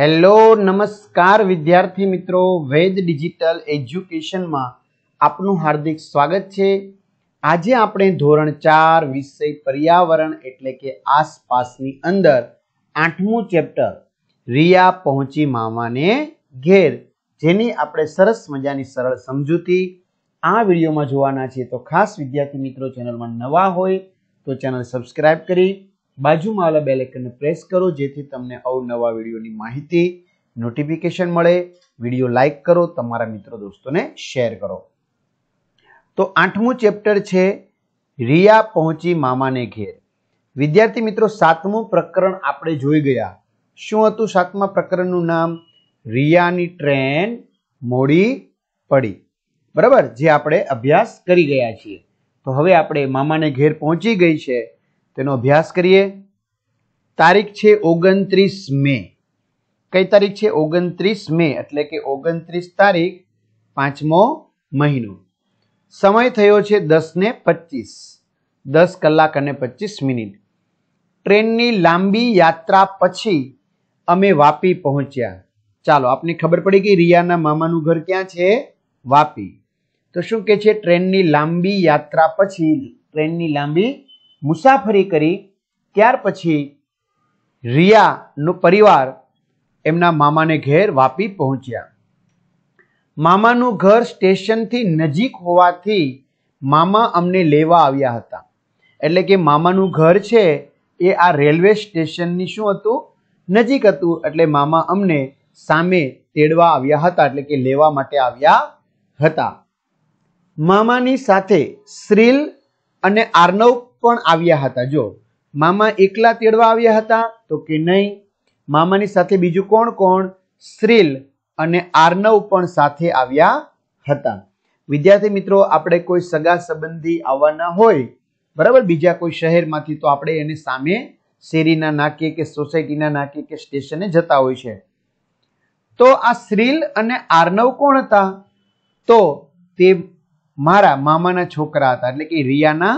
hello નમસ્કાર વિદ્યાર્થી મિત્રો વેદ ડિજિટલ એજ્યુકેશનમાં આપનું હાર્દિક સ્વાગત છે આજે આપણે ધોરણ ચાર વિષય પર્યાવરણ એટલે કે આસપાસની અંદર આઠમું ચેપ્ટર રિયા પહોંચી મામાને ઘેર જેની આપણે સરસ મજાની સરળ સમજૂતી આ વિડીયોમાં જોવાના છીએ તો ખાસ વિદ્યાર્થી મિત્રો ચેનલમાં નવા હોય તો ચેનલ સબસ્ક્રાઈબ કરી બાજુમાં આવેલા બે આઇકનને પ્રેસ કરો જેથી તમને અવનવા વિડીયોની માહિતી નોટિફિકેશન મળે વિડીયો લાઇક કરો તમારા મિત્રો દોસ્તોને શેર કરો તો આઠમું ચેપ્ટર છે રિયા પહોંચી મામાને ઘેર વિદ્યાર્થી મિત્રો સાતમું પ્રકરણ આપણે જોઈ ગયા શું હતું સાતમા પ્રકરણનું નામ રિયાની ટ્રેન મોડી પડી બરાબર જે આપણે અભ્યાસ કરી ગયા છીએ તો હવે આપણે મામાને ઘેર પહોંચી ગઈ છે તેનો અભ્યાસ કરીએ તારીખ છે ઓગણત્રીસ મે કઈ તારીખ છે ઓગણત્રીસ મે એટલે કે ઓગણત્રીસ તારીખ પાંચમો મહિનો સમય થયો છે દસ ને પચીસ દસ કલાક અને પચીસ મિનિટ ટ્રેનની લાંબી યાત્રા પછી અમે વાપી પહોંચ્યા ચાલો આપને ખબર પડી ગઈ રિયાના મામાનું ઘર ક્યાં છે વાપી તો શું કે છે ટ્રેનની લાંબી યાત્રા પછી ટ્રેનની લાંબી મુસાફરી કરી ત્યાર પછી રિયાનો પરિવાર એમના મામાને ઘેર વાપી પહોંચ્યા મામાનું ઘર સ્ટેશનથી નજીક હોવાથી મામા અમને લેવા આવ્યા હતા એટલે કે મામાનું ઘર છે એ આ રેલવે સ્ટેશનની શું હતું નજીક હતું એટલે મામા અમને સામે તેડવા આવ્યા હતા એટલે કે લેવા માટે આવ્યા હતા મામાની સાથે શ્રીલ અને આર્નવ પણ આવ્યા હતા જો મામા એકલા તેડવા આવ્યા હતા તો કે નહીં મામાની સાથે બીજું કોણ કોણ શ્રીલ અને આર્નવ પણ સાથે આવ્યા હતા વિદ્યાર્થી મિત્રો આપણે કોઈ સગા સંબંધી આવવાના હોય બરાબર બીજા કોઈ શહેરમાંથી તો આપણે એને સામે શેરીના નાકે કે સોસાયટીના નાકે કે સ્ટેશને જતા હોય છે તો આ શ્રીલ અને આર્નવ કોણ હતા તો તે મારા મામાના છોકરા હતા એટલે કે રિયાના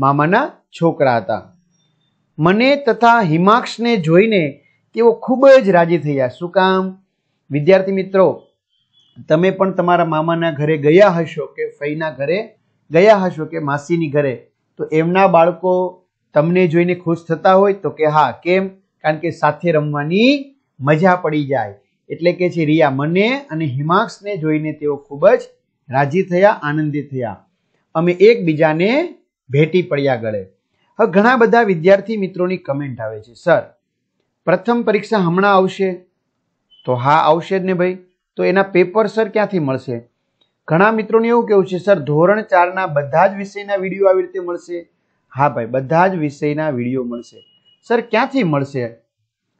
મામાના છોકરા હતા મને તથા હિમાક્ષને જોઈને તેઓ ખૂબ જ રાજી થયા શું કામ વિદ્યાર્થી મિત્રો તમે પણ તમારા મામાના ઘરે ગયા હશો કે ફઈના ઘરે ગયા હશો કે માસીની ઘરે તો એમના બાળકો તમને જોઈને ખુશ થતા હોય તો કે હા કેમ કારણ કે સાથે રમવાની મજા પડી જાય એટલે કે છે રિયા મને અને હિમાક્ષને જોઈને તેઓ ખૂબ જ રાજી થયા આનંદિત થયા અમે એકબીજાને ભેટી પડ્યા ગળે હવે ઘણા બધા વિદ્યાર્થી મિત્રોની કમેન્ટ આવે છે સર પ્રથમ પરીક્ષા હમણાં આવશે તો હા આવશે જ ને ભાઈ તો એના પેપર સર ક્યાંથી મળશે ઘણા મિત્રોને એવું કેવું છે સર ધોરણ ચારના બધા જ વિષયના વિડીયો આવી રીતે મળશે હા ભાઈ બધા જ વિષયના વિડીયો મળશે સર ક્યાંથી મળશે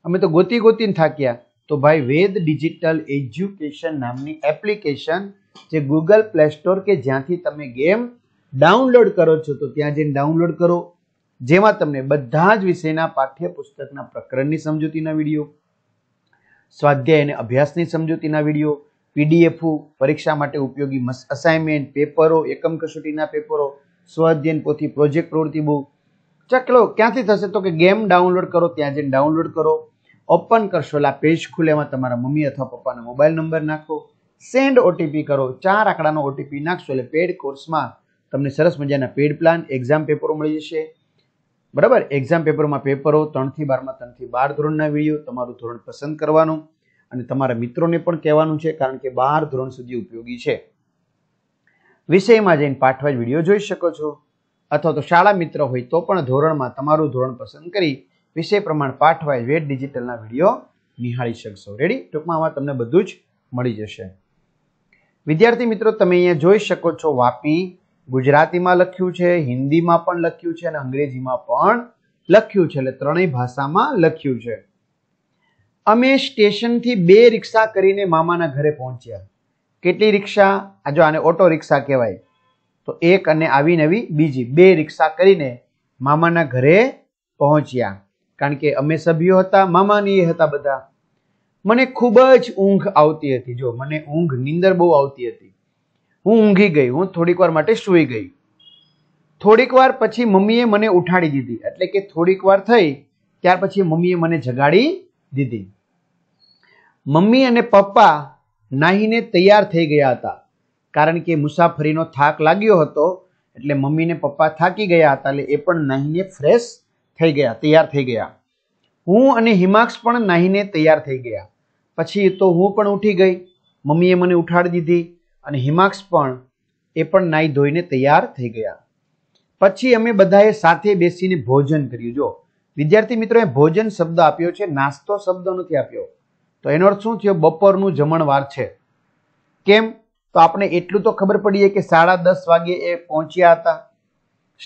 અમે તો ગોતી ગોતીને થાક્યા તો ભાઈ વેદ ડિજિટલ એજ્યુકેશન નામની એપ્લિકેશન જે ગૂગલ પ્લે સ્ટોર કે જ્યાંથી તમે ગેમ ડાઉનલોડ કરો છો તો ત્યાં જઈને ડાઉનલોડ કરો જેમાં તમને બધા જ વિષયના પાઠ્યપુસ્તકના પ્રકરણની સમજૂતીના વિડીયો સ્વાધ્યાય અને અભ્યાસની સમજૂતીના વિડીયો પીડીએફ પરીક્ષા માટે ઉપયોગી અસાઇનમેન્ટ પેપરો એકમ કસોટીના પેપરો સ્વઅધ્યયન પોથી પ્રોજેક્ટ પ્રવૃત્તિ બુક ચકલો ક્યાંથી થશે તો કે ગેમ ડાઉનલોડ કરો ત્યાં જઈને ડાઉનલોડ કરો ઓપન કરશો એટલે પેજ ખુલે એમાં તમારા મમ્મી અથવા પપ્પાનો મોબાઈલ નંબર નાખો સેન્ડ ઓટીપી કરો ચાર આંકડાનો ઓટીપી નાખશો એટલે પેડ કોર્સમાં તમને સરસ મજાના પેડ પ્લાન એક્ઝામ પેપરો મળી જશે બરાબર એક્ઝામ પેપરમાં પેપરો ત્રણથી બારમાં ત્રણથી બાર ધોરણના વિડીયો તમારું ધોરણ પસંદ કરવાનું અને તમારા મિત્રોને પણ કહેવાનું છે કારણ કે બાર ધોરણ સુધી ઉપયોગી છે વિષયમાં જઈને પાઠવા વિડીયો જોઈ શકો છો અથવા તો શાળા મિત્ર હોય તો પણ ધોરણમાં તમારું ધોરણ પસંદ કરી વિષય પ્રમાણે પાઠવા વેટ ડિજિટલના વિડીયો નિહાળી શકશો રેડી ટૂંકમાં આમાં તમને બધું જ મળી જશે વિદ્યાર્થી મિત્રો તમે અહીંયા જોઈ શકો છો વાપી ગુજરાતીમાં લખ્યું છે હિન્દીમાં પણ લખ્યું છે અને અંગ્રેજીમાં પણ લખ્યું છે એટલે ત્રણેય ભાષામાં લખ્યું છે અમે સ્ટેશનથી બે રિક્ષા કરીને મામાના ઘરે પહોંચ્યા કેટલી રિક્ષા આ જો આને ઓટો રિક્ષા કહેવાય તો એક અને આવી નવી બીજી બે રિક્ષા કરીને મામાના ઘરે પહોંચ્યા કારણ કે અમે સભ્યો હતા મામાની એ હતા બધા મને ખૂબ જ ઊંઘ આવતી હતી જો મને ઊંઘ નીંદર બહુ આવતી હતી હું ઊંઘી ગઈ હું થોડીક વાર માટે સૂઈ ગઈ થોડીક વાર પછી મમ્મીએ મને ઉઠાડી દીધી એટલે કે થોડીક વાર થઈ ત્યાર પછી મમ્મીએ મને જગાડી દીધી મમ્મી અને પપ્પા નાહીને તૈયાર થઈ ગયા હતા કારણ કે મુસાફરીનો થાક લાગ્યો હતો એટલે મમ્મી ને પપ્પા થાકી ગયા હતા એટલે એ પણ નાહીને ફ્રેશ થઈ ગયા તૈયાર થઈ ગયા હું અને હિમાક્ષ પણ નાહીને તૈયાર થઈ ગયા પછી તો હું પણ ઉઠી ગઈ મમ્મીએ મને ઉઠાડી દીધી અને હિમાક્ષ પણ એ પણ નાઈ ધોઈને તૈયાર થઈ ગયા પછી અમે બધાએ સાથે બેસીને ભોજન કર્યું જો વિદ્યાર્થી મિત્રોએ ભોજન શબ્દ આપ્યો છે નાસ્તો શબ્દ નથી આપ્યો તો એનો અર્થ શું થયો બપોરનું જમણવાર છે કેમ તો આપણે એટલું તો ખબર પડીએ કે સાડા દસ વાગે એ પહોંચ્યા હતા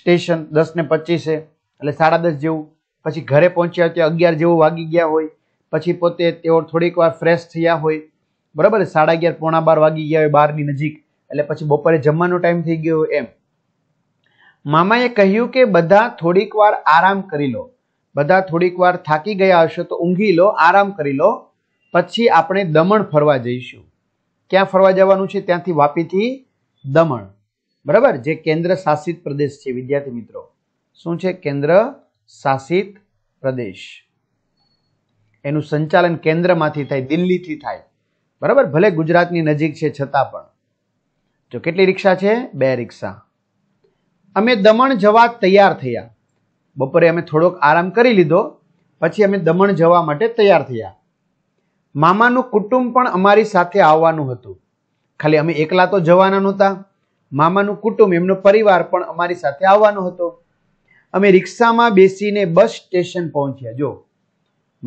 સ્ટેશન દસ ને પચીસે એટલે સાડા દસ જેવું પછી ઘરે પહોંચ્યા ત્યાં અગિયાર જેવું વાગી ગયા હોય પછી પોતે તેઓ થોડીક વાર ફ્રેશ થયા હોય બરાબર સાડા અગિયાર પોણા બાર વાગી ગયા હોય બારની નજીક એટલે પછી બપોરે જમવાનો ટાઈમ થઈ ગયો એમ મામાએ કહ્યું કે બધા થોડીક વાર આરામ કરી લો બધા થોડીક વાર થાકી ગયા હશો તો ઊંઘી લો આરામ કરી લો પછી આપણે દમણ ફરવા જઈશું ક્યાં ફરવા જવાનું છે ત્યાંથી વાપીથી દમણ બરાબર જે કેન્દ્ર શાસિત પ્રદેશ છે વિદ્યાર્થી મિત્રો શું છે કેન્દ્ર શાસિત પ્રદેશ એનું સંચાલન કેન્દ્રમાંથી થાય દિલ્હીથી થાય બરાબર ભલે ગુજરાતની નજીક છે છતાં પણ જો કેટલી રિક્ષા છે બે રિક્ષા અમે દમણ જવા તૈયાર થયા બપોરે અમે થોડોક આરામ કરી લીધો પછી અમે દમણ જવા માટે તૈયાર થયા મામાનું કુટુંબ પણ અમારી સાથે આવવાનું હતું ખાલી અમે એકલા તો જવાના નહોતા મામાનું કુટુંબ એમનો પરિવાર પણ અમારી સાથે આવવાનો હતો અમે રિક્ષામાં બેસીને બસ સ્ટેશન પહોંચ્યા જો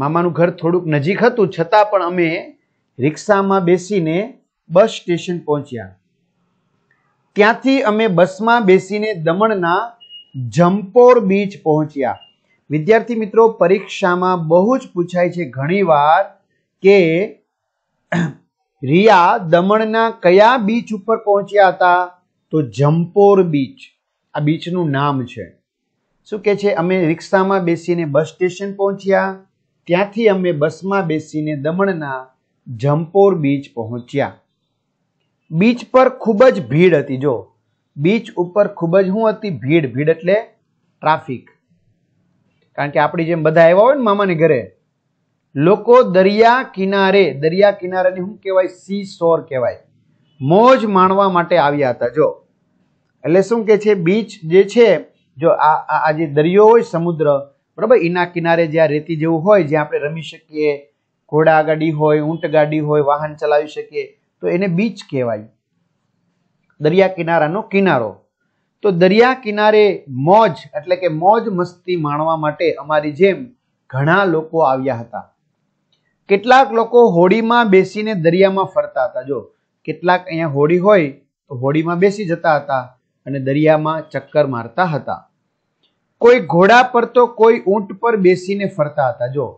મામાનું ઘર થોડુંક નજીક હતું છતાં પણ અમે રિક્ષામાં બેસીને બસ સ્ટેશન પહોંચ્યા ત્યાંથી અમે બસમાં બેસીને દમણના જમ્પોર બીચ પહોંચ્યા વિદ્યાર્થી મિત્રો પરીક્ષામાં બહુ જ પૂછાય છે ઘણીવાર કે રિયા દમણના કયા બીચ ઉપર પહોંચ્યા હતા તો જમ્પોર બીચ આ બીચનું નામ છે શું કે છે અમે રિક્ષામાં બેસીને બસ સ્ટેશન પહોંચ્યા ત્યાંથી અમે બસમાં બેસીને દમણના જમ્પોર બીચ પહોંચ્યા બીચ પર ખૂબ જ ભીડ હતી જો બીચ ઉપર ખૂબ જ શું હતી ભીડ ભીડ એટલે ટ્રાફિક કારણ કે આપણી જેમ બધા આવ્યા હોય ને મામાને ઘરે લોકો દરિયા કિનારે દરિયા કિનારેની શું કહેવાય સી સોર કહેવાય મોજ માણવા માટે આવ્યા હતા જો એટલે શું કે છે બીચ જે છે જો આ આ જે દરિયો હોય સમુદ્ર બરાબર એના કિનારે જ્યાં રેતી જેવું હોય જ્યાં આપણે રમી શકીએ ઘોડા ગાડી હોય ઊંટ ગાડી હોય વાહન ચલાવી શકીએ તો એને બીચ કહેવાય દરિયા કિનારાનો કિનારો તો દરિયા કિનારે મોજ એટલે કે મોજ મસ્તી માણવા માટે અમારી જેમ ઘણા લોકો આવ્યા હતા કેટલાક લોકો હોડીમાં બેસીને દરિયામાં ફરતા હતા જો કેટલાક અહીંયા હોડી હોય તો હોડીમાં બેસી જતા હતા અને દરિયામાં ચક્કર મારતા હતા કોઈ ઘોડા પર તો કોઈ ઊંટ પર બેસીને ફરતા હતા જો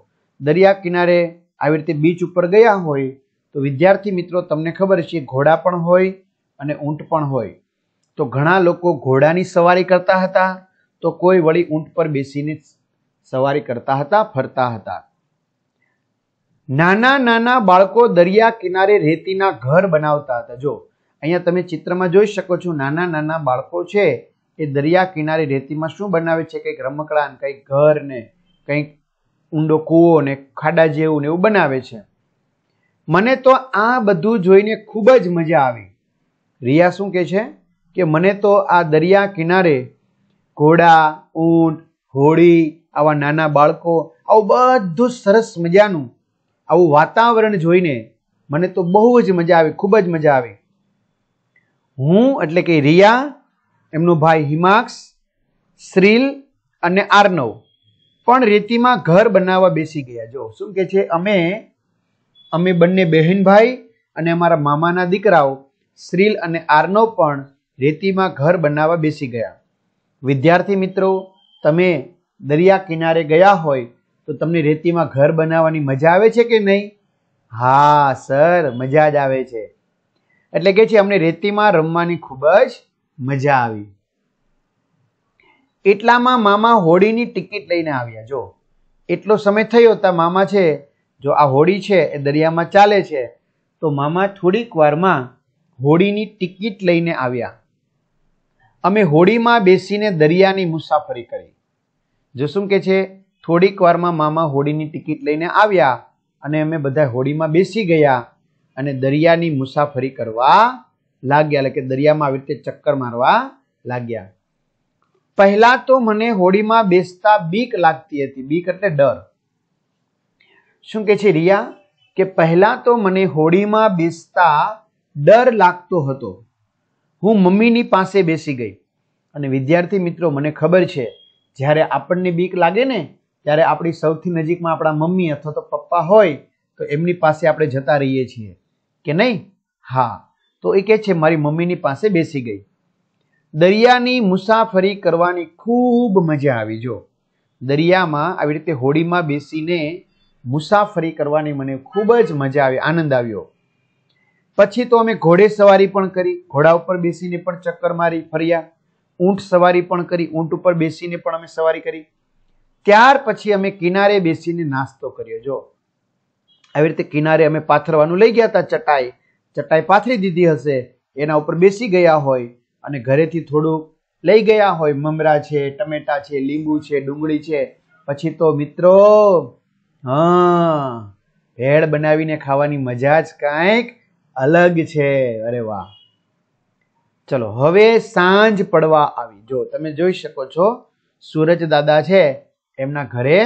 દરિયા કિનારે આવી રીતે બીચ ઉપર ગયા હોય તો વિદ્યાર્થી મિત્રો તમને ખબર છે ઘોડા પણ હોય અને ઊંટ પણ હોય તો ઘણા લોકો ઘોડાની સવારી કરતા હતા તો કોઈ વળી ઊંટ પર બેસીને સવારી કરતા હતા ફરતા હતા નાના નાના બાળકો દરિયા કિનારે રેતીના ઘર બનાવતા હતા જો અહીંયા તમે ચિત્રમાં જોઈ શકો છો નાના નાના બાળકો છે એ દરિયા કિનારે રેતીમાં શું બનાવે છે કંઈક રમકડા ને કંઈક ઘર ને કંઈક ઊંડો કૂવો ને ખાડા જેવું ને એવું બનાવે છે મને તો આ બધું જોઈને ખૂબ જ મજા આવી રિયા શું કહે છે કે મને તો આ દરિયા કિનારે ઘોડા ઊંટ હોળી આવા નાના બાળકો આવું બધું સરસ મજાનું આવું વાતાવરણ જોઈને મને તો બહુ જ મજા આવી ખૂબ જ મજા આવી હું એટલે કે રિયા એમનો ભાઈ હિમાક્ષ શ્રીલ અને આર્નવ પણ રેતીમાં ઘર બનાવવા બેસી ગયા જો શું કે છે અમે અમે બંને બહેન ભાઈ અને અમારા મામાના દીકરાઓ શ્રીલ અને આર્નવ પણ રેતીમાં ઘર બનાવવા બેસી ગયા વિદ્યાર્થી મિત્રો તમે દરિયા કિનારે ગયા હોય તો તમને રેતીમાં ઘર બનાવવાની મજા આવે છે કે નહીં હા સર મજા જ આવે છે એટલે કે છે અમને રેતીમાં રમવાની ખૂબ જ મજા આવી એટલામાં મામા હોડીની ટિકિટ લઈને આવ્યા જો એટલો સમય થયો તા મામા છે જો આ હોડી છે એ દરિયામાં ચાલે છે તો મામા થોડીક વારમાં હોડીની ટિકિટ લઈને આવ્યા અમે હોડીમાં બેસીને દરિયાની મુસાફરી કરી જો શું કે છે થોડીક વારમાં મામા હોડીની ટિકિટ લઈને આવ્યા અને અમે બધા હોડીમાં બેસી ગયા અને દરિયાની મુસાફરી કરવા લાગ્યા એટલે કે દરિયામાં આવી રીતે ચક્કર મારવા લાગ્યા પહેલા તો મને હોડીમાં બેસતા બીક લાગતી હતી બીક એટલે ડર શું કે છે રિયા કે પહેલા તો મને હોડીમાં બેસતા ડર લાગતો હતો હું મમ્મીની પાસે બેસી ગઈ અને વિદ્યાર્થી મિત્રો મને ખબર છે જ્યારે આપણને બીક લાગે ને ત્યારે આપણી સૌથી નજીકમાં આપણા મમ્મી અથવા તો પપ્પા હોય તો એમની પાસે આપણે જતા રહીએ છીએ કે નહીં હા તો એ કહે છે મારી મમ્મીની પાસે બેસી ગઈ દરિયાની મુસાફરી કરવાની ખૂબ મજા આવી જો દરિયામાં આવી રીતે હોડીમાં બેસીને મુસાફરી કરવાની મને ખૂબ જ મજા આવી આનંદ આવ્યો પછી તો અમે ઘોડે સવારી પણ કરી ઘોડા ઉપર બેસીને પણ ચક્કર મારી ફર્યા ઊંટ સવારી પણ કરી ઊંટ ઉપર બેસીને પણ અમે સવારી કરી ત્યાર પછી અમે કિનારે બેસીને નાસ્તો કર્યો જો આવી રીતે કિનારે અમે પાથરવાનું લઈ ગયા હતા ચટાઈ ચટાઈ પાથરી દીધી હશે એના ઉપર બેસી ગયા હોય અને ઘરેથી થોડુંક લઈ ગયા હોય મમરા છે ટમેટા છે લીંબુ છે ડુંગળી છે પછી તો મિત્રો હા ભેળ બનાવીને ખાવાની મજા જ કાંઈક અલગ છે અરે વાહ ચલો હવે સાંજ પડવા આવી જો તમે જોઈ શકો છો સૂરજ દાદા છે એમના ઘરે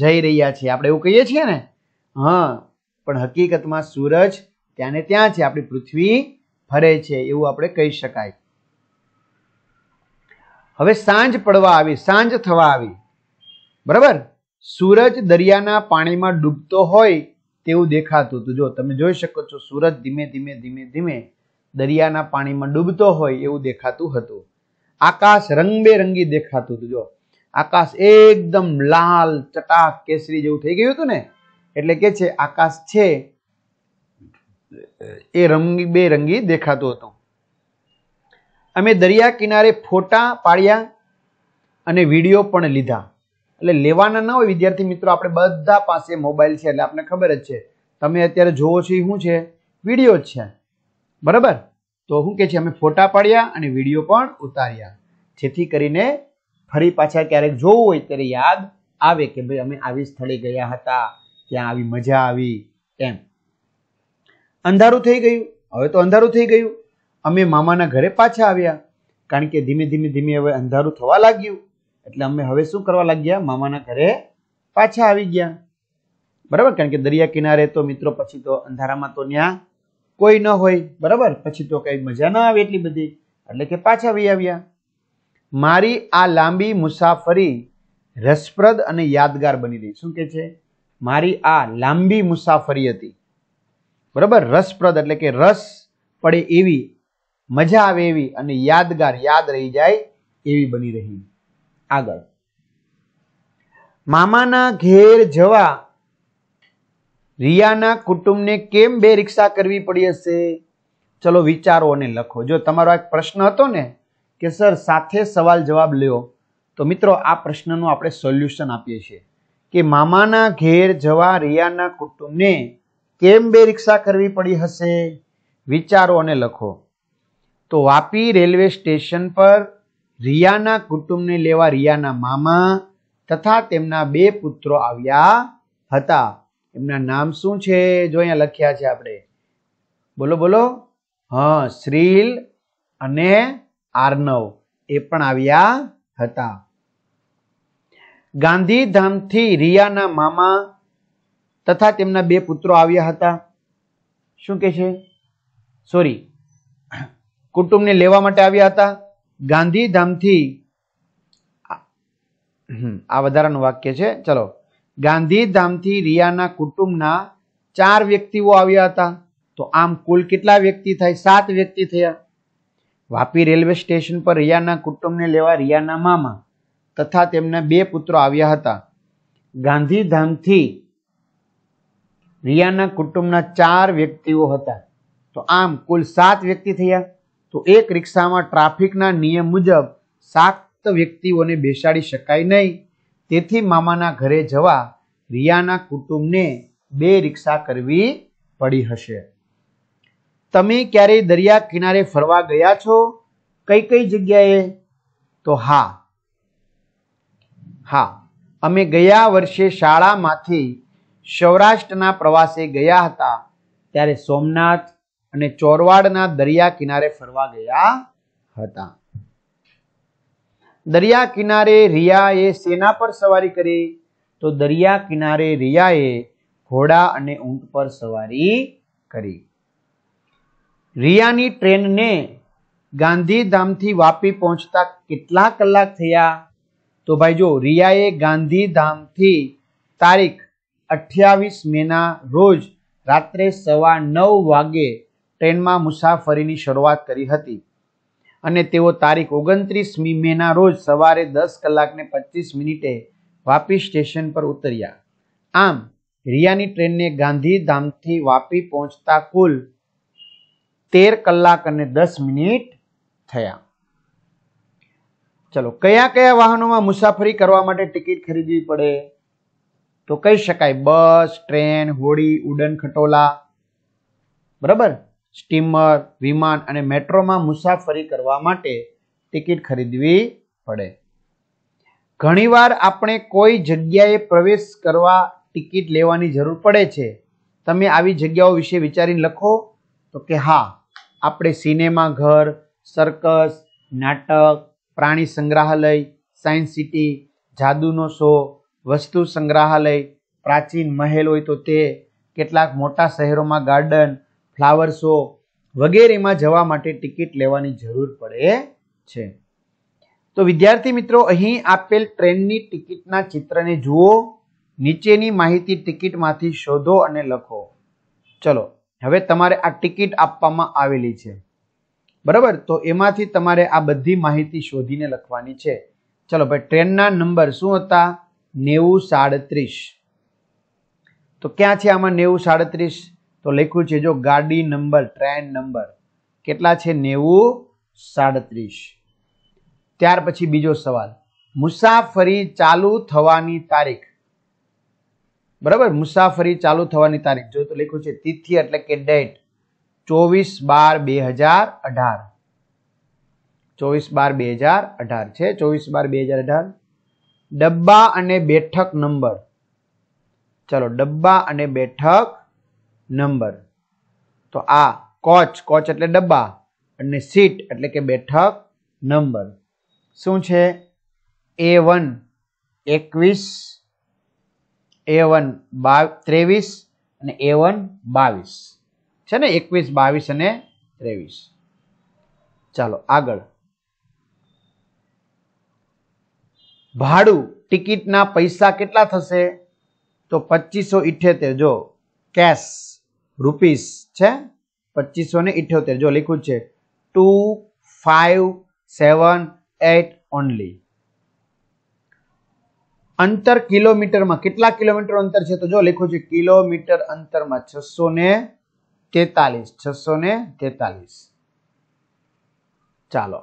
જઈ રહ્યા છે આપણે એવું કહીએ છીએ ને હા પણ હકીકતમાં સૂરજ ત્યાં ને ત્યાં છે આપણી પૃથ્વી ફરે છે એવું આપણે કહી શકાય હવે સાંજ પડવા આવી સાંજ થવા આવી બરાબર સૂરજ દરિયાના પાણીમાં ડૂબતો હોય તેવું દેખાતું હતું જો તમે જોઈ શકો છો સૂરજ ધીમે ધીમે ધીમે ધીમે દરિયાના પાણીમાં ડૂબતો હોય એવું દેખાતું હતું આકાશ રંગબેરંગી દેખાતું હતું જો આકાશ એકદમ લાલ ચટાક કેસરી જેવું થઈ ગયું હતું ને એટલે કે છે આકાશ છે એ રંગબેરંગી દેખાતું હતું અમે દરિયા કિનારે ફોટા પાડ્યા અને વિડીયો પણ લીધા એટલે લેવાના ના હોય વિદ્યાર્થી મિત્રો આપણે બધા પાસે મોબાઈલ છે એટલે આપણને ખબર જ છે તમે અત્યારે જોવો છો એ શું છે વિડીયો જ છે બરાબર તો શું કે છે અમે ફોટા પાડ્યા અને વિડીયો પણ ઉતાર્યા જેથી કરીને ફરી પાછા ક્યારેક જોવું હોય ત્યારે યાદ આવે કે ભાઈ અમે આવી સ્થળે ગયા હતા ત્યાં આવી મજા આવી એમ અંધારું થઈ ગયું હવે તો અંધારું થઈ ગયું અમે મામાના ઘરે પાછા આવ્યા કારણ કે ધીમે ધીમે ધીમે હવે અંધારું થવા લાગ્યું એટલે અમે હવે શું કરવા લાગ્યા મામાના ઘરે પાછા આવી ગયા બરાબર કારણ કે દરિયા કિનારે તો મિત્રો પછી તો અંધારામાં તો ત્યાં કોઈ ન હોય બરાબર પછી તો કઈ મજા ન આવે એટલી બધી એટલે કે પાછા વહી આવ્યા મારી આ લાંબી મુસાફરી રસપ્રદ અને યાદગાર બની રહી શું કે છે મારી આ લાંબી મુસાફરી હતી બરાબર રસપ્રદ એટલે કે રસ પડે એવી મજા આવે એવી અને યાદગાર યાદ રહી જાય એવી બની રહી આગળ મામાના ઘેર જવા રિયાના કુટુંબને કેમ બે રિક્ષા કરવી પડી હશે ચલો વિચારો અને લખો જો તમારો એક પ્રશ્ન હતો ને કે સર સાથે સવાલ જવાબ લ્યો તો મિત્રો આ પ્રશ્નનું આપણે સોલ્યુશન આપીએ છીએ કે મામાના ઘેર જવા રિયાના કુટુંબને કેમ બે રિક્ષા કરવી પડી હશે વિચારો અને લખો તો વાપી રેલવે સ્ટેશન પર રિયાના કુટુંબને લેવા રિયાના મામા તથા તેમના બે પુત્રો આવ્યા હતા એમના નામ શું છે જો અહીંયા લખ્યા છે આપણે બોલો બોલો હા શ્રીલ અને આર્નવ એ પણ આવ્યા હતા ગાંધીધામથી રિયાના મામા તથા તેમના બે પુત્રો આવ્યા હતા શું કે છે સોરી કુટુંબને લેવા માટે આવ્યા હતા ગાંધીધામથી આ વધારાનું વાક્ય છે ચલો ગાંધીધામથી રિયાના કુટુંબના ચાર વ્યક્તિઓ આવ્યા હતા તો આમ કુલ કેટલા વ્યક્તિ થાય સાત વ્યક્તિ થયા વાપી રેલવે સ્ટેશન પર રિયાના કુટુંબને લેવા રિયાના મામા તથા તેમના બે પુત્રો આવ્યા હતા ગાંધીધામથી રિયાના કુટુંબના ચાર વ્યક્તિઓ હતા તો આમ કુલ સાત વ્યક્તિ થયા તો એક રિક્ષામાં ટ્રાફિકના નિયમ મુજબ સાત વ્યક્તિઓને બેસાડી શકાય નહીં તેથી મામાના ઘરે જવા રિયાના કુટુંબને બે રિક્ષા કરવી પડી હશે તમે ક્યારેય દરિયા કિનારે ફરવા ગયા છો કઈ કઈ જગ્યાએ તો હા હા અમે ગયા વર્ષે શાળામાંથી સૌરાષ્ટ્રના પ્રવાસે ગયા હતા ત્યારે સોમનાથ અને ચોરવાડના દરિયા કિનારે ફરવા ગયા હતા દરિયા કિનારે રિયાએ સેના પર સવારી કરી તો દરિયા કિનારે રિયાએ ઘોડા અને ઊંટ પર સવારી કરી રિયાની ટ્રેનને ગાંધીધામથી વાપી પહોંચતા કેટલા કલાક થયા તો ભાઈ જો રિયાએ ગાંધીધામથી તારીખ અઠ્યાવીસ મેના રોજ રાત્રે સવા નવ વાગે ટ્રેનમાં મુસાફરીની શરૂઆત કરી હતી અને તેઓ તારીખ ઓગણત્રીસ મી મેના રોજ સવારે દસ કલાકને પચીસ મિનિટે વાપી સ્ટેશન પર ઉતર્યા આમ રિયાની ટ્રેનને ગાંધીધામથી વાપી પહોંચતા કુલ તેર કલાક અને દસ મિનિટ થયા ચલો કયા કયા વાહનોમાં મુસાફરી કરવા માટે ટિકિટ ખરીદવી પડે તો કહી શકાય બસ ટ્રેન હોડી ઉડન ખટોલા બરાબર સ્ટીમર વિમાન અને મેટ્રોમાં મુસાફરી કરવા માટે ટિકિટ ખરીદવી પડે ઘણીવાર આપણે કોઈ જગ્યાએ પ્રવેશ કરવા ટિકિટ લેવાની જરૂર પડે છે તમે આવી જગ્યાઓ વિશે વિચારીને લખો તો કે હા આપણે સિનેમા ઘર સર્કસ નાટક પ્રાણી સંગ્રહાલય સાયન્સ સિટી જાદુનો શો વસ્તુ સંગ્રહાલય પ્રાચીન મહેલ હોય તો તે કેટલાક મોટા શહેરોમાં ગાર્ડન ફ્લાવર શો વગેરેમાં જવા માટે ટિકિટ લેવાની જરૂર પડે છે તો વિદ્યાર્થી મિત્રો અહીં આપેલ ટ્રેનની ટિકિટના ચિત્રને જુઓ નીચેની માહિતી ટિકિટમાંથી શોધો અને લખો ચલો હવે તમારે આ ટિકિટ આપવામાં આવેલી છે બરાબર તો એમાંથી તમારે આ બધી માહિતી શોધીને લખવાની છે ચલો ભાઈ ટ્રેનના નંબર શું હતા નેવું સાડત્રીસ તો ક્યાં છે આમાં નેવું સાડત્રીસ તો લખ્યું છે જો ગાડી નંબર ટ્રેન નંબર કેટલા છે નેવું સાડત્રીસ ત્યાર પછી બીજો સવાલ મુસાફરી ચાલુ થવાની તારીખ બરાબર મુસાફરી ચાલુ થવાની તારીખ જો તો લખ્યું છે તિથિ એટલે કે ડેટ ચોવીસ બાર બે હજાર અઢાર ચોવીસ બાર બે હજાર અઢાર છે ચોવીસ બાર બે હજાર અઢાર ડબ્બા અને બેઠક નંબર ચલો ડબ્બા અને બેઠક નંબર તો આ કોચ કોચ એટલે ડબ્બા અને સીટ એટલે કે બેઠક નંબર શું છે એ વન એકવીસ એ વન બા ત્રેવીસ અને એ વન બાવીસ છે ને એકવીસ બાવીસ અને ત્રેવીસ ચાલો આગળ ભાડું ટિકિટના પૈસા કેટલા થશે તો પચીસો ઇઠ્યોતેર જો કેશ રૂપીસ છે પચીસો ને ઇઠ્યોતેર જો લખ્યું છે two five seven eight only અંતર કિલોમીટરમાં કેટલા કિલોમીટર અંતર છે તો જો લખ્યું છે કિલોમીટર અંતરમાં છસો ને તેતાલીસ છસો ને તેતાલીસ ચાલો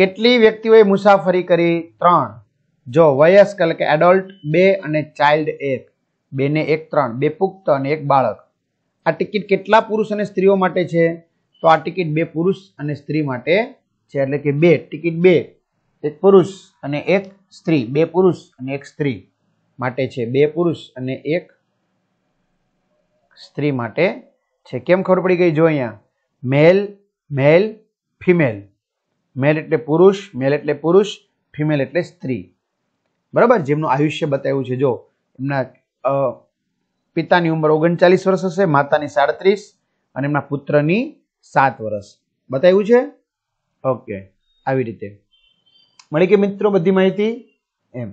કેટલી વ્યક્તિઓએ મુસાફરી કરી ત્રણ જો વયસ્ક એટલે કે એડોલ્ટ બે અને ચાઇલ્ડ એક બેને એક ત્રણ બે પુખ્ત અને એક બાળક આ ટિકિટ કેટલા પુરુષ અને સ્ત્રીઓ માટે છે તો આ ટિકિટ બે પુરુષ અને સ્ત્રી માટે છે એટલે કે બે ટિકિટ બે એક પુરુષ અને એક સ્ત્રી બે પુરુષ અને એક સ્ત્રી માટે છે બે પુરુષ અને એક સ્ત્રી માટે છે કેમ ખબર પડી ગઈ જો અહીંયા મેલ મેલ ફિમેલ મેલ એટલે પુરુષ મેલ એટલે પુરુષ ફિમેલ એટલે સ્ત્રી બરાબર જેમનું આયુષ્ય બતાવ્યું છે જો એમના પિતાની ઉંમર ઓગણચાલીસ વર્ષ હશે માતાની સાડત્રીસ અને એમના પુત્રની સાત વર્ષ બતાવ્યું છે ઓકે આવી રીતે મળી કે મિત્રો બધી માહિતી એમ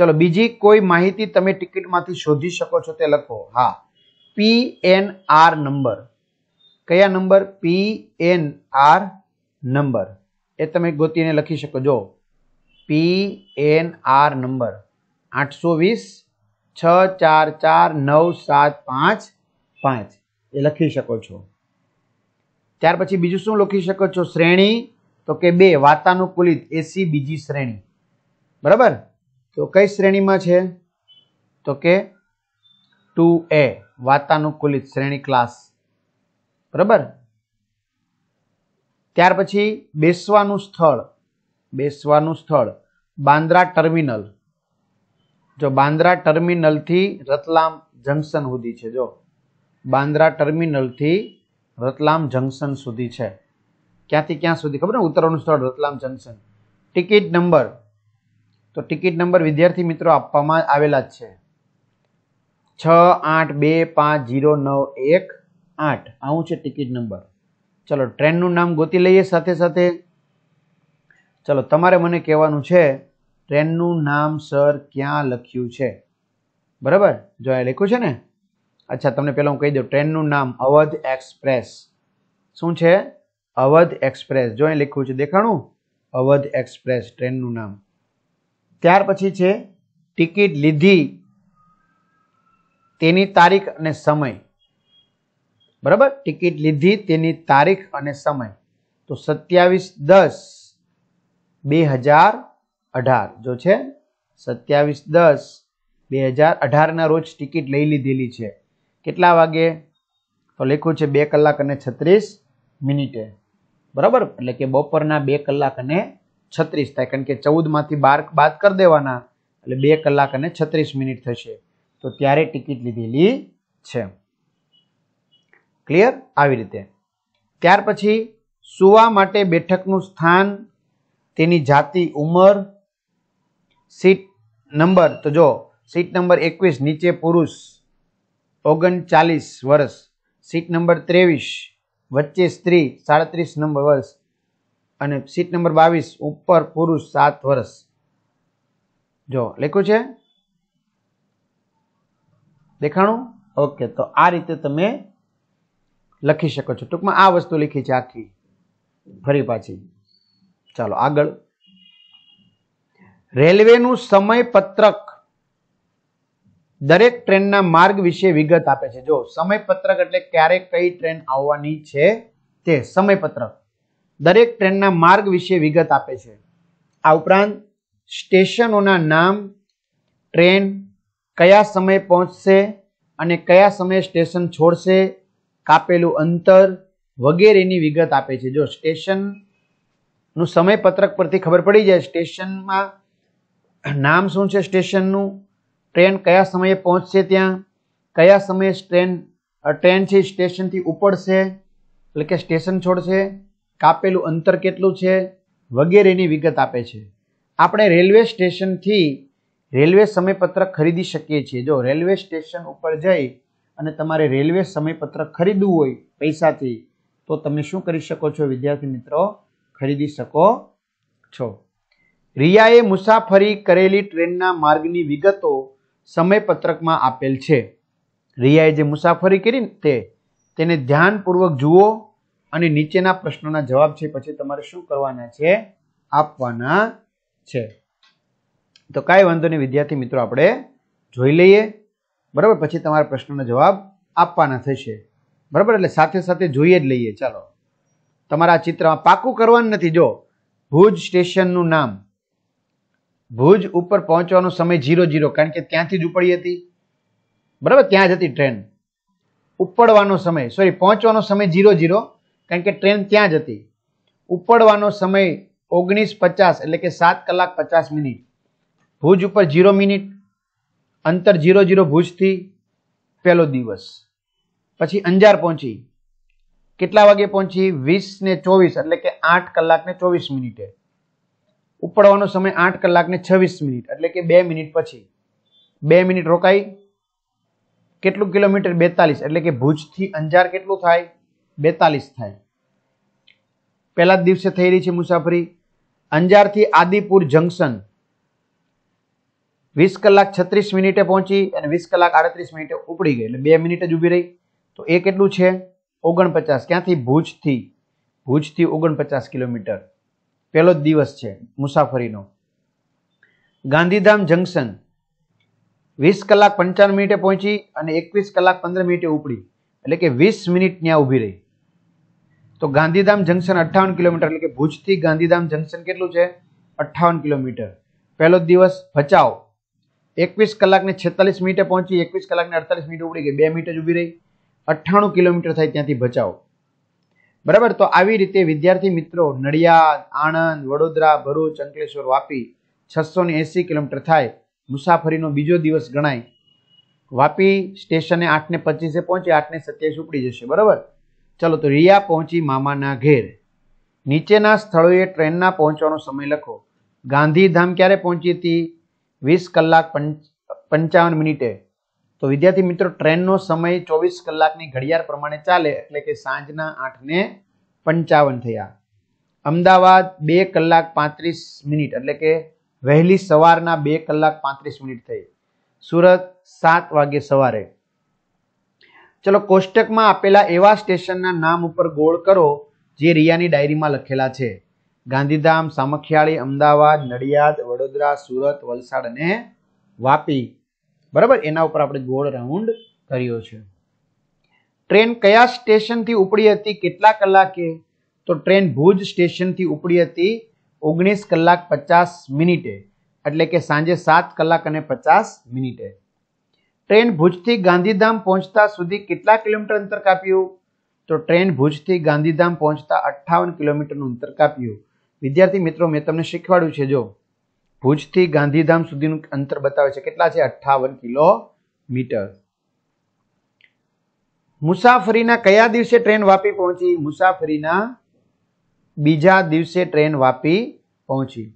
ચલો બીજી કોઈ માહિતી તમે ટિકિટમાંથી શોધી શકો છો તે લખો હા પી એન આર નંબર કયા નંબર પી એન આર નંબર એ તમે ગોતીને લખી શકો જો પી એન આર નંબર આઠસો વીસ છ ચાર ચાર નવ સાત પાંચ પાંચ એ લખી શકો છો ત્યાર પછી બીજું શું લખી શકો છો શ્રેણી તો કે બે વાતાનુકૂલિત એસી બીજી શ્રેણી બરાબર તો કઈ શ્રેણીમાં છે તો કે ટુ એ વાતાનુકૂલિત શ્રેણી ક્લાસ બરાબર ત્યાર પછી બેસવાનું સ્થળ બેસવાનું સ્થળ બાંદ્રા ટર્મિનલ જો બાંદ્રા ટર્મિનલથી રતલામ જંકશન સુધી છે જો બાંદ્રા ટર્મિનલથી રતલામ જંકશન સુધી છે ક્યાંથી ક્યાં સુધી ખબર ને ઉતરવાનું સ્થળ રતલામ જંકશન ટિકિટ નંબર તો ટિકિટ નંબર વિદ્યાર્થી મિત્રો આપવામાં આવેલા જ છે છ આઠ બે પાંચ જીરો નવ એક આઠ આવું છે ટિકિટ નંબર ચલો ટ્રેનનું નામ ગોતી લઈએ સાથે સાથે ચલો તમારે મને કહેવાનું છે ટ્રેનનું નામ સર ક્યાં લખ્યું છે બરાબર જો આ લખ્યું છે ને અચ્છા તમને પહેલાં હું કહી દઉં ટ્રેનનું નામ અવધ એક્સપ્રેસ શું છે અવધ એક્સપ્રેસ જો અહીં લખ્યું છે દેખાણું અવધ એક્સપ્રેસ ટ્રેનનું નામ ત્યાર પછી છે ટિકિટ લીધી તેની તારીખ અને સમય બરાબર ટિકિટ લીધી તેની તારીખ અને સમય તો સત્યાવીસ દસ બે હજાર અઢાર જો છે સત્યાવીસ દસ બે હજાર અઢારના રોજ ટિકિટ લઈ લીધેલી છે કેટલા વાગે તો લખ્યું છે બે કલાક અને છત્રીસ મિનિટે બરાબર એટલે કે બપોરના બે કલાક અને છત્રીસ થાય કારણ કે ચૌદમાંથી બાર બાદ કરી દેવાના એટલે બે કલાક અને છત્રીસ મિનિટ થશે તો ત્યારે ટિકિટ લીધેલી છે ક્લિયર આવી રીતે ત્યાર પછી સુવા માટે બેઠકનું સ્થાન તેની જાતિ ઉંમર સીટ નંબર તો જો સીટ નંબર એકવીસ નીચે પુરુષ ઓગણચાલીસ વર્ષ સીટ નંબર ત્રેવીસ વચ્ચે સ્ત્રી સાડત્રીસ નંબર વર્ષ અને સીટ નંબર બાવીસ ઉપર પુરુષ સાત વર્ષ જો લખ્યું છે દેખાણું ઓકે તો આ રીતે તમે લખી શકો છો ટૂંકમાં આ વસ્તુ લખી છે આખી ફરી પાછી ચાલો આગળ રેલવેનું સમયપત્રક દરેક ટ્રેનના માર્ગ વિશે વિગત આપે છે જો સમયપત્રક એટલે ક્યારે કઈ ટ્રેન આવવાની છે તે સમયપત્રક દરેક ટ્રેનના માર્ગ વિશે વિગત આપે છે આ ઉપરાંત સ્ટેશનોના નામ ટ્રેન કયા સમયે પહોંચશે અને કયા સમયે સ્ટેશન છોડશે કાપેલું અંતર વગેરેની વિગત આપે છે જો સ્ટેશનનું સમયપત્રક પરથી ખબર પડી જાય સ્ટેશનમાં નામ શું છે સ્ટેશનનું ટ્રેન કયા સમયે પહોંચશે ત્યાં કયા સમયે ટ્રેન ટ્રેન છે સ્ટેશનથી ઉપડશે એટલે કે સ્ટેશન છોડશે કાપેલું અંતર કેટલું છે વગેરેની વિગત આપે છે આપણે રેલવે સ્ટેશનથી રેલવે સમયપત્રક ખરીદી શકીએ છીએ જો રેલવે સ્ટેશન ઉપર જઈ અને તમારે રેલવે સમયપત્રક ખરીદવું હોય પૈસાથી તો તમે શું કરી શકો છો વિદ્યાર્થી મિત્રો ખરીદી શકો છો રિયાએ મુસાફરી કરેલી ટ્રેનના માર્ગની વિગતો સમયપત્રકમાં આપેલ છે રિયાએ જે મુસાફરી કરી તે તેને ધ્યાનપૂર્વક જુઓ અને નીચેના પ્રશ્નોના જવાબ છે પછી તમારે શું કરવાના છે આપવાના છે તો કાંઈ વાંધો નહીં વિદ્યાર્થી મિત્રો આપણે જોઈ લઈએ બરાબર પછી તમારા પ્રશ્નોના જવાબ આપવાના થશે બરાબર એટલે સાથે સાથે જોઈએ જ લઈએ ચાલો તમારા ચિત્રમાં પાકું કરવાનું નથી જો ભુજ સ્ટેશનનું નામ ભુજ ઉપર પહોંચવાનો સમય ઝીરો ઝીરો કારણ કે ત્યાંથી જ ઉપડી હતી બરાબર ત્યાં જ હતી ટ્રેન ઉપડવાનો સમય સોરી પહોંચવાનો સમય ઝીરો ઝીરો કારણ કે ટ્રેન ત્યાં જ હતી ઉપડવાનો સમય ઓગણીસ પચાસ એટલે કે સાત કલાક પચાસ મિનિટ ભુજ ઉપર જીરો મિનિટ અંતર જીરો ઝીરો ભુજથી પહેલો દિવસ પછી અંજાર પહોંચી કેટલા વાગે પહોંચી વીસ ને ચોવીસ એટલે કે આઠ કલાક ને ચોવીસ મિનિટે ઉપડવાનો સમય આઠ કલાકને છવ્વીસ મિનિટ એટલે કે બે મિનિટ પછી બે મિનિટ રોકાઈ કેટલું કિલોમીટર બેતાલીસ એટલે કે ભુજથી અંજાર કેટલું થાય બેતાલીસ થાય પહેલા જ દિવસે થઈ રહી છે મુસાફરી અંજારથી આદિપુર જંકશન વીસ કલાક છત્રીસ મિનિટે પહોંચી અને વીસ કલાક આડત્રીસ મિનિટે ઉપડી ગઈ એટલે બે મિનિટ જ ઊભી રહી તો એ કેટલું છે ઓગણપચાસ ક્યાંથી ભુજથી ભુજથી ઓગણપચાસ કિલોમીટર પહેલો જ દિવસ છે મુસાફરીનો ગાંધીધામ જંકશન વીસ કલાક પંચાવન મિનિટે પહોંચી અને એકવીસ કલાક પંદર મિનિટે ઉપડી એટલે કે વીસ મિનિટ ત્યાં ઊભી રહી તો ગાંધીધામ જંકશન અઠાવન કિલોમીટર એટલે કે ભુજથી ગાંધીધામ જંકશન કેટલું છે અઠ્ઠાવન કિલોમીટર પહેલો દિવસ ભચાઉ એકવીસ કલાકને છેતાલીસ મિનિટે પહોંચી એકવીસ કલાકને અડતાલીસ મિનિટ ઉપડી ગઈ બે મિનિટ જ ઊભી રહી અઠ્ઠાણું કિલોમીટર થાય ત્યાંથી ભચાઉ બરાબર તો આવી રીતે વિદ્યાર્થી મિત્રો નડિયાદ આણંદ વડોદરા ભરૂચ અંકલેશ્વર વાપી છસો ને એંસી કિલોમીટર થાય મુસાફરીનો બીજો દિવસ ગણાય વાપી સ્ટેશને આઠ ને પચીસે પહોંચી આઠ ને સત્યાવીસ ઉપડી જશે બરાબર ચલો તો રિયા પહોંચી મામાના ઘેર નીચેના સ્થળોએ ટ્રેનના પહોંચવાનો સમય લખો ગાંધીધામ ક્યારે પહોંચી હતી વીસ કલાક પંચાવન મિનિટે તો વિદ્યાર્થી મિત્રો ટ્રેનનો સમય ચોવીસ કલાકની ઘડિયાળ પ્રમાણે ચાલે એટલે કે સાંજના આઠને પંચાવન થયા અમદાવાદ બે કલાક પાંત્રીસ મિનિટ એટલે કે વહેલી સવારના બે કલાક પાંત્રીસ મિનિટ થઈ સુરત સાત વાગે સવારે ચલો કોષ્ટકમાં આપેલા એવા સ્ટેશનના નામ ઉપર ગોળ કરો જે રિયાની ડાયરીમાં લખેલા છે ગાંધીધામ સામખિયાળી અમદાવાદ નડિયાદ વડોદરા સુરત વલસાડ અને વાપી બરાબર એના ઉપર આપણે ગોળ રાઉન્ડ કર્યો છે ટ્રેન કયા સ્ટેશનથી ઉપડી હતી કેટલા કલાકે તો ટ્રેન ભુજ સ્ટેશનથી ઉપડી હતી ઓગણીસ કલાક પચાસ મિનિટે એટલે કે સાંજે સાત કલાક અને પચાસ મિનિટે ટ્રેન ભુજથી ગાંધીધામ પહોંચતા સુધી કેટલા કિલોમીટર અંતર કાપ્યું તો ટ્રેન ભુજથી ગાંધીધામ પહોંચતા અઠ્ઠાવન કિલોમીટરનું અંતર કાપ્યું વિદ્યાર્થી મિત્રો મેં તમને શીખવાડ્યું છે જો ભુજથી ગાંધીધામ સુધીનું અંતર બતાવે છે કેટલા છે અઠ્ઠાવન કિલોમીટર મુસાફરીના કયા દિવસે ટ્રેન વાપી પહોંચી મુસાફરીના બીજા દિવસે ટ્રેન વાપી પહોંચી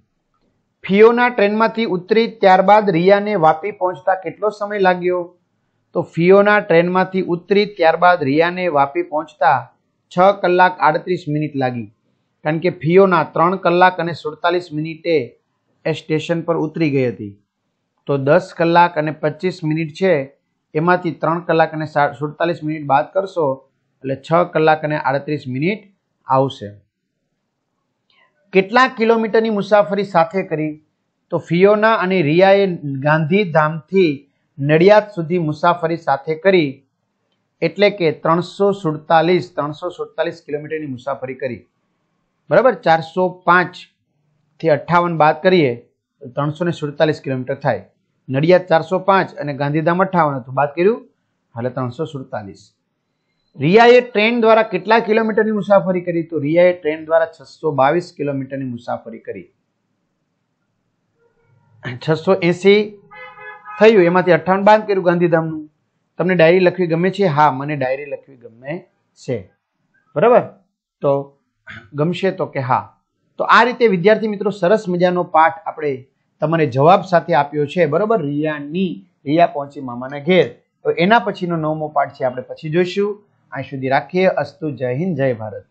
ફિયોના ટ્રેનમાંથી ઉતરી ત્યારબાદ રિયાને વાપી પહોંચતા કેટલો સમય લાગ્યો તો ફિયોના ટ્રેનમાંથી ઉતરી ત્યારબાદ રિયાને વાપી પહોંચતા છ કલાક આડત્રીસ મિનિટ લાગી કારણ કે ફિયોના ત્રણ કલાક અને સુડતાલીસ મિનિટે એ સ્ટેશન પર ઉતરી ગઈ હતી તો દસ કલાક અને પચીસ મિનિટ છે એમાંથી ત્રણ કલાક અને સુડતાલીસ મિનિટ બાદ કરશો એટલે છ કલાક અને આડત્રીસ મિનિટ આવશે કેટલા કિલોમીટરની મુસાફરી સાથે કરી તો ફિયોના અને રિયાએ ગાંધીધામથી નડિયાદ સુધી મુસાફરી સાથે કરી એટલે કે ત્રણસો સુડતાલીસ ત્રણસો સુડતાલીસ કિલોમીટરની મુસાફરી કરી બરાબર ચારસો પાંચ થી અઠ્ઠાવન બાદ કરીએ તો ત્રણસો ને સુડતાલીસ કિલોમીટર થાય નડિયાદ ચારસો પાંચ અને ગાંધીધામ અઠ્ઠાવન હતું બાદ કર્યું હાલે ત્રણસો સુડતાલીસ રિયાએ ટ્રેન દ્વારા કેટલા કિલોમીટરની મુસાફરી કરી તો રિયાએ ટ્રેન દ્વારા છસો બાવીસ કિલોમીટરની મુસાફરી કરી છસો એસી થયું એમાંથી અઠ્ઠાવન બાદ કર્યું ગાંધીધામનું તમને ડાયરી લખવી ગમે છે હા મને ડાયરી લખવી ગમે છે બરાબર તો ગમશે તો કે હા તો આ રીતે વિદ્યાર્થી મિત્રો સરસ મજાનો પાઠ આપણે તમને જવાબ સાથે આપ્યો છે બરોબર રિયાની રિયા પહોંચી મામાના ઘેર તો એના પછીનો નવમો પાઠ છે આપણે પછી જોઈશું અહીં સુધી રાખીએ અસ્તુ જય હિન્દ જય ભારત